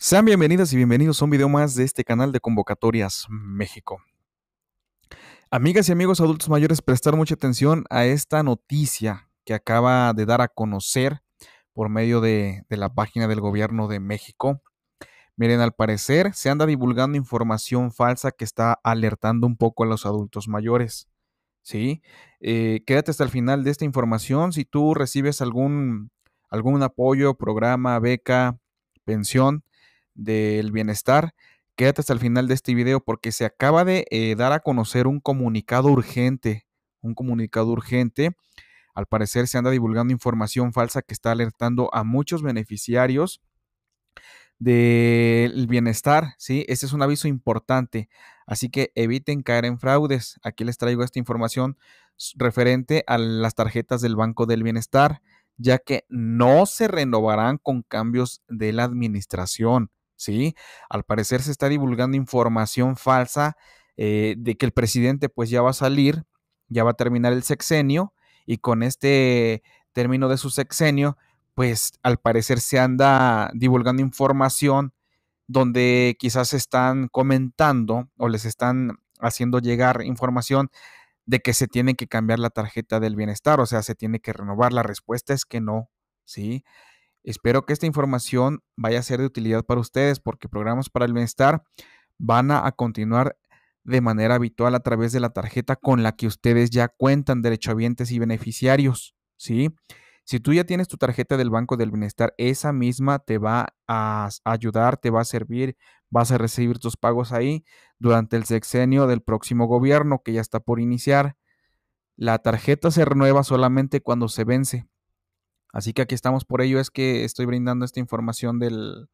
Sean bienvenidas y bienvenidos a un video más de este canal de Convocatorias México. Amigas y amigos adultos mayores, prestar mucha atención a esta noticia que acaba de dar a conocer por medio de, la página del gobierno de México. Miren, al parecer se anda divulgando información falsa que está alertando un poco a los adultos mayores. ¿Sí? Eh, quédate hasta el final de esta información. Si tú recibes algún, algún apoyo, programa, beca, pensión, del bienestar. Quédate hasta el final de este video porque se acaba de eh, dar a conocer un comunicado urgente, un comunicado urgente. Al parecer se anda divulgando información falsa que está alertando a muchos beneficiarios del bienestar, ¿sí? ese es un aviso importante, así que eviten caer en fraudes. Aquí les traigo esta información referente a las tarjetas del Banco del Bienestar, ya que no se renovarán con cambios de la administración. ¿sí? Al parecer se está divulgando información falsa eh, de que el presidente pues ya va a salir, ya va a terminar el sexenio y con este término de su sexenio pues al parecer se anda divulgando información donde quizás están comentando o les están haciendo llegar información de que se tiene que cambiar la tarjeta del bienestar, o sea, se tiene que renovar. La respuesta es que no, ¿sí? Espero que esta información vaya a ser de utilidad para ustedes porque programas para el bienestar van a, continuar de manera habitual a través de la tarjeta con la que ustedes ya cuentan derechohabientes y beneficiarios, Si tú ya tienes tu tarjeta del Banco del Bienestar, esa misma te va a ayudar, te va a servir, vas a recibir tus pagos ahí durante el sexenio del próximo gobierno que ya está por iniciar. La tarjeta se renueva solamente cuando se vence. Así que aquí estamos, por ello es que estoy brindando esta información del,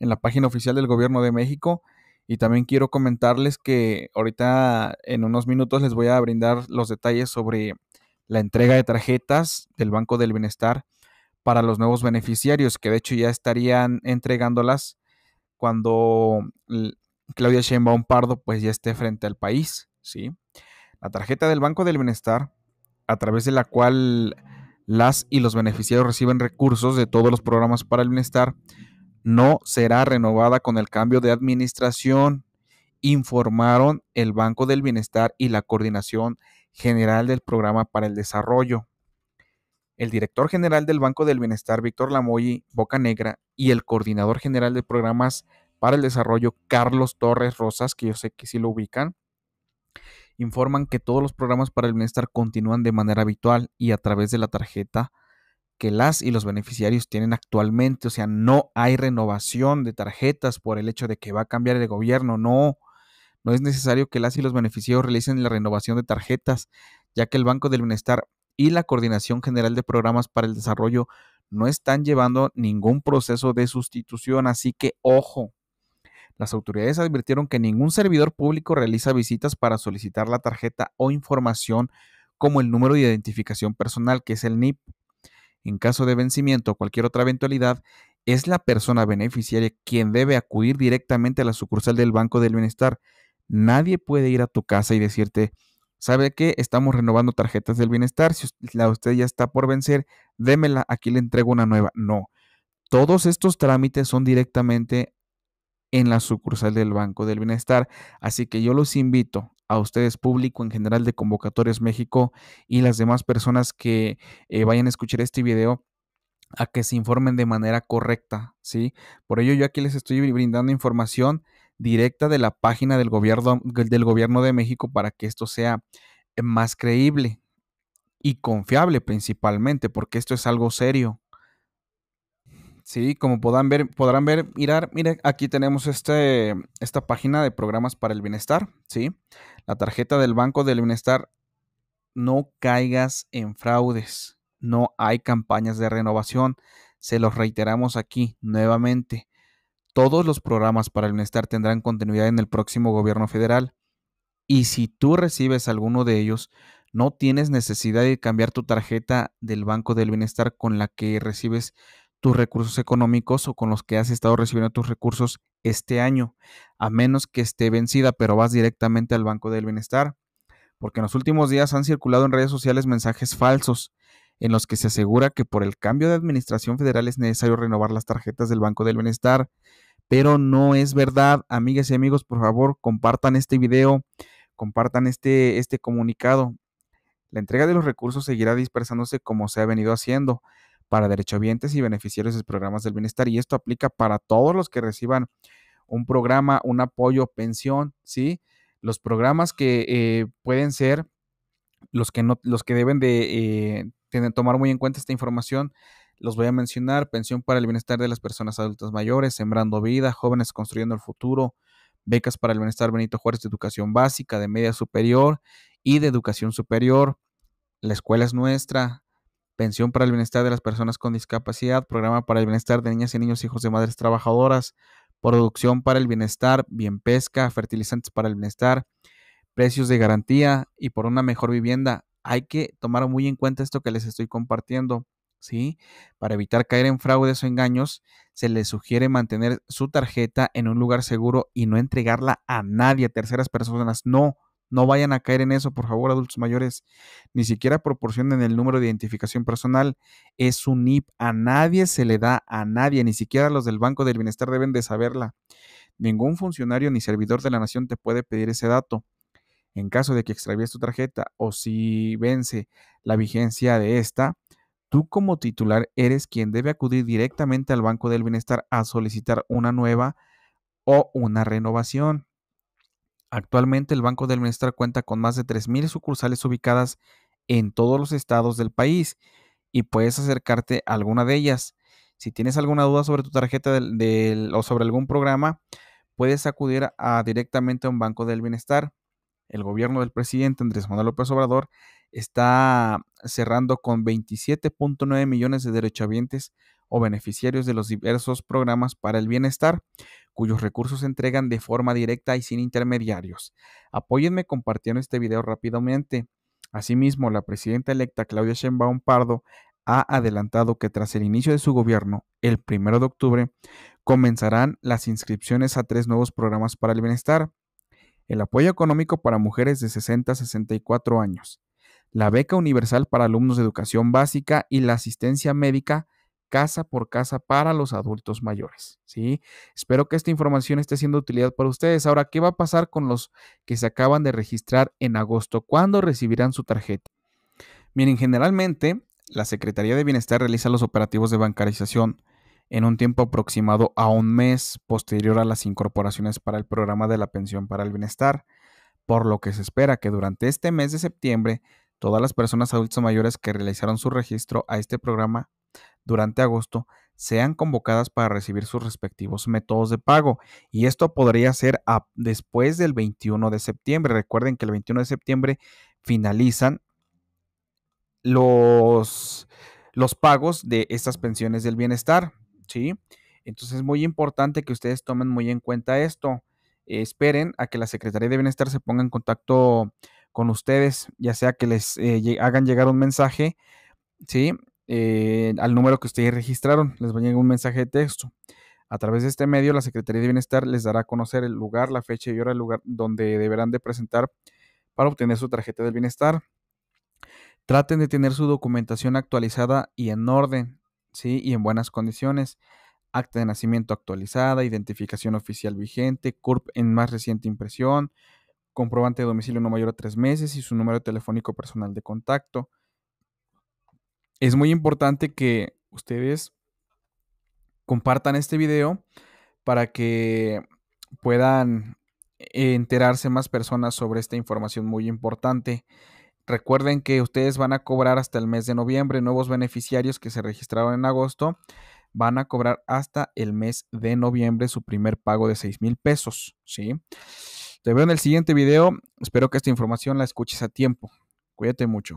en la página oficial del Gobierno de México. Y también quiero comentarles que ahorita en unos minutos les voy a brindar los detalles sobre la entrega de tarjetas del Banco del Bienestar para los nuevos beneficiarios, que de hecho ya estarían entregándolas cuando Claudia Sheinbaum Pardo pues ya esté frente al país, ¿sí? La tarjeta del Banco del Bienestar, a través de la cual las y los beneficiarios reciben recursos de todos los programas para el bienestar, no será renovada con el cambio de administración, informaron el Banco del Bienestar y la Coordinación General del Programa para el Desarrollo. El director general del Banco del Bienestar, Víctor Boca Bocanegra, y el coordinador general de programas para el desarrollo, Carlos Torres Rosas, que yo sé que sí lo ubican, informan que todos los programas para el bienestar continúan de manera habitual y a través de la tarjeta que las y los beneficiarios tienen actualmente. O sea, no hay renovación de tarjetas por el hecho de que va a cambiar el gobierno. No, no es necesario que las y los beneficiarios realicen la renovación de tarjetas, ya que el Banco del Bienestar y la Coordinación General de Programas para el Desarrollo no están llevando ningún proceso de sustitución. Así que, ojo, las autoridades advirtieron que ningún servidor público realiza visitas para solicitar la tarjeta o información como el número de identificación personal, que es el NIP. En caso de vencimiento o cualquier otra eventualidad, es la persona beneficiaria quien debe acudir directamente a la sucursal del Banco del Bienestar. Nadie puede ir a tu casa y decirte, ¿sabe qué? Estamos renovando tarjetas del bienestar, si la usted ya está por vencer, démela, aquí le entrego una nueva. No, todos estos trámites son directamente en la sucursal del Banco del Bienestar. Así que yo los invito a ustedes, público en general de Convocatorias México y las demás personas que eh, vayan a escuchar este video, a que se informen de manera correcta, ¿sí? Por ello yo aquí les estoy brindando información directa de la página del gobierno, del gobierno de México para que esto sea más creíble y confiable principalmente, porque esto es algo serio. Sí, como podrán ver, podrán ver, mirar, mire, aquí tenemos este, esta página de programas para el bienestar, ¿sí? La tarjeta del Banco del Bienestar, no caigas en fraudes, no hay campañas de renovación, se los reiteramos aquí nuevamente. Todos los programas para el bienestar tendrán continuidad en el próximo gobierno federal. Y si tú recibes alguno de ellos, no tienes necesidad de cambiar tu tarjeta del Banco del Bienestar con la que recibes tus recursos económicos o con los que has estado recibiendo tus recursos este año, a menos que esté vencida, pero vas directamente al Banco del Bienestar. Porque en los últimos días han circulado en redes sociales mensajes falsos en los que se asegura que por el cambio de administración federal es necesario renovar las tarjetas del Banco del Bienestar. Pero no es verdad, amigas y amigos, por favor, compartan este video, compartan este, este comunicado. La entrega de los recursos seguirá dispersándose como se ha venido haciendo para derechohabientes y beneficiarios de programas del bienestar. Y esto aplica para todos los que reciban un programa, un apoyo, pensión, ¿sí? Los programas que eh, pueden ser los que, no, los que deben de eh, tener, tomar muy en cuenta esta información. Los voy a mencionar, pensión para el bienestar de las personas adultas mayores, sembrando vida, jóvenes construyendo el futuro, becas para el bienestar Benito Juárez de educación básica, de media superior y de educación superior. La escuela es nuestra, Pensión para el Bienestar de las Personas con Discapacidad, Programa para el Bienestar de Niñas y Niños Hijos de Madres Trabajadoras, Producción para el Bienestar, Bien Pesca, Fertilizantes para el Bienestar, Precios de Garantía y por una mejor vivienda. Hay que tomar muy en cuenta esto que les estoy compartiendo. ¿Sí? Para evitar caer en fraudes o engaños, se les sugiere mantener su tarjeta en un lugar seguro y no entregarla a nadie, a terceras personas. No, no vayan a caer en eso, por favor, adultos mayores. Ni siquiera proporcionen el número de identificación personal. Es un IP. A nadie se le da, a nadie, ni siquiera los del Banco del Bienestar deben de saberla. Ningún funcionario ni servidor de la nación te puede pedir ese dato. En caso de que extravíes tu tarjeta o si vence la vigencia de esta, tú como titular eres quien debe acudir directamente al Banco del Bienestar a solicitar una nueva o una renovación. Actualmente el Banco del Bienestar cuenta con más de 3.000 sucursales ubicadas en todos los estados del país y puedes acercarte a alguna de ellas. Si tienes alguna duda sobre tu tarjeta o sobre algún programa, puedes acudir a, directamente a un Banco del Bienestar. El gobierno del presidente Andrés Manuel López Obrador está cerrando con 27.9 millones de derechohabientes o beneficiarios de los diversos programas para el bienestar, cuyos recursos se entregan de forma directa y sin intermediarios. Apóyenme compartiendo este video rápidamente. Asimismo, la presidenta electa Claudia Sheinbaum Pardo ha adelantado que tras el inicio de su gobierno, el 1 de octubre, comenzarán las inscripciones a tres nuevos programas para el bienestar. El apoyo económico para mujeres de 60 a 64 años, la beca universal para alumnos de educación básica y la asistencia médica casa por casa para los adultos mayores. ¿sí? Espero que esta información esté siendo de utilidad para ustedes. Ahora, ¿qué va a pasar con los que se acaban de registrar en agosto? ¿Cuándo recibirán su tarjeta? Miren, generalmente la Secretaría de Bienestar realiza los operativos de bancarización en un tiempo aproximado a un mes posterior a las incorporaciones para el programa de la pensión para el bienestar, por lo que se espera que durante este mes de septiembre todas las personas adultas mayores que realizaron su registro a este programa durante agosto sean convocadas para recibir sus respectivos métodos de pago. Y esto podría ser después del 21 de septiembre. Recuerden que el 21 de septiembre finalizan los, los pagos de estas pensiones del bienestar. ¿sí? Entonces es muy importante que ustedes tomen muy en cuenta esto. esperen a que la Secretaría de Bienestar se ponga en contacto con ustedes, ya sea que les eh, hagan llegar un mensaje, ¿sí? Eh, al número que ustedes registraron. Les va a llegar un mensaje de texto. A través de este medio, la Secretaría de Bienestar les dará a conocer el lugar, la fecha y hora del lugar donde deberán de presentar para obtener su tarjeta del bienestar. Traten de tener su documentación actualizada y en orden, ¿sí? Y en buenas condiciones. Acta de nacimiento actualizada, identificación oficial vigente, CURP en más reciente impresión, comprobante de domicilio no mayor a tres meses y su número telefónico personal de contacto es muy importante que ustedes compartan este video para que puedan enterarse más personas sobre esta información muy importante. Recuerden que ustedes van a cobrar hasta el mes de noviembre. Nuevos beneficiarios que se registraron en agosto van a cobrar hasta el mes de noviembre su primer pago de 6 mil pesos. ¿sí? Te veo en el siguiente video. Espero que esta información la escuches a tiempo. Cuídate mucho.